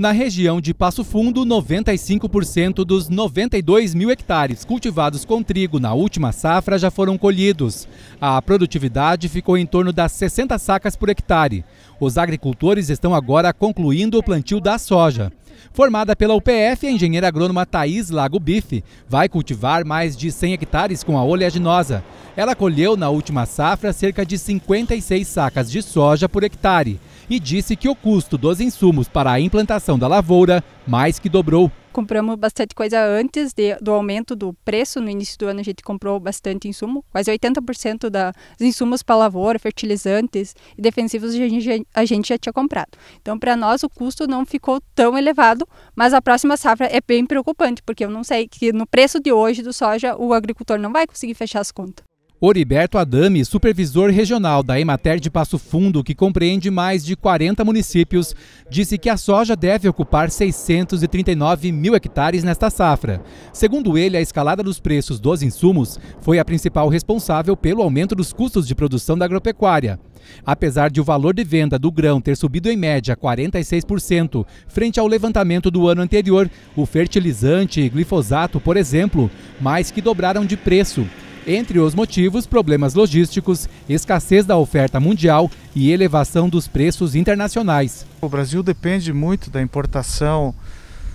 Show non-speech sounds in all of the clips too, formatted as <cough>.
Na região de Passo Fundo, 95% dos 92 mil hectares cultivados com trigo na última safra já foram colhidos. A produtividade ficou em torno das 60 sacas por hectare. Os agricultores estão agora concluindo o plantio da soja. Formada pela UPF, a engenheira agrônoma Thaís Lago Bife vai cultivar mais de 100 hectares com a oleaginosa. Ela colheu na última safra cerca de 56 sacas de soja por hectare e disse que o custo dos insumos para a implantação da lavoura mais que dobrou. Compramos bastante coisa antes de, do aumento do preço. No início do ano, a gente comprou bastante insumo, quase 80% dos insumos para lavoura, fertilizantes e defensivos a gente, a gente já tinha comprado. Então, para nós, o custo não ficou tão elevado, mas a próxima safra é bem preocupante, porque eu não sei que no preço de hoje do soja, o agricultor não vai conseguir fechar as contas. Oriberto Adame, supervisor regional da Emater de Passo Fundo, que compreende mais de 40 municípios, disse que a soja deve ocupar 639 mil hectares nesta safra. Segundo ele, a escalada dos preços dos insumos foi a principal responsável pelo aumento dos custos de produção da agropecuária. Apesar de o valor de venda do grão ter subido em média 46% frente ao levantamento do ano anterior, o fertilizante e glifosato, por exemplo, mais que dobraram de preço. Entre os motivos, problemas logísticos, escassez da oferta mundial e elevação dos preços internacionais. O Brasil depende muito da importação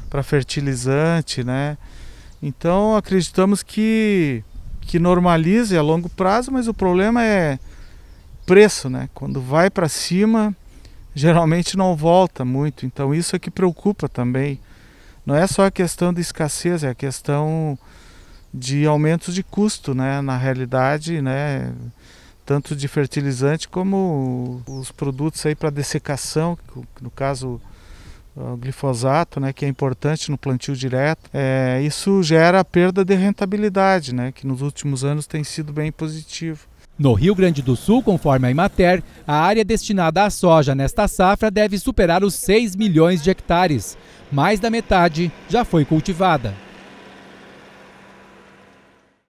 para fertilizante, né? Então acreditamos que que normalize a longo prazo, mas o problema é preço, né? Quando vai para cima, <laughs> geralmente não volta muito. Então isso é que preocupa também. Não é só a questão de escassez, é a questão de aumentos de custo, né, na realidade, né, tanto de fertilizante como os produtos aí para dessecação, no caso ah, o glifosato, né, que é importante no plantio direto, é, isso gera perda de rentabilidade, né, que nos últimos anos tem sido bem positivo. No Rio Grande do Sul, conforme a Imater, a área destinada à soja nesta safra deve superar os 6 milhões de hectares. Mais da metade já foi cultivada.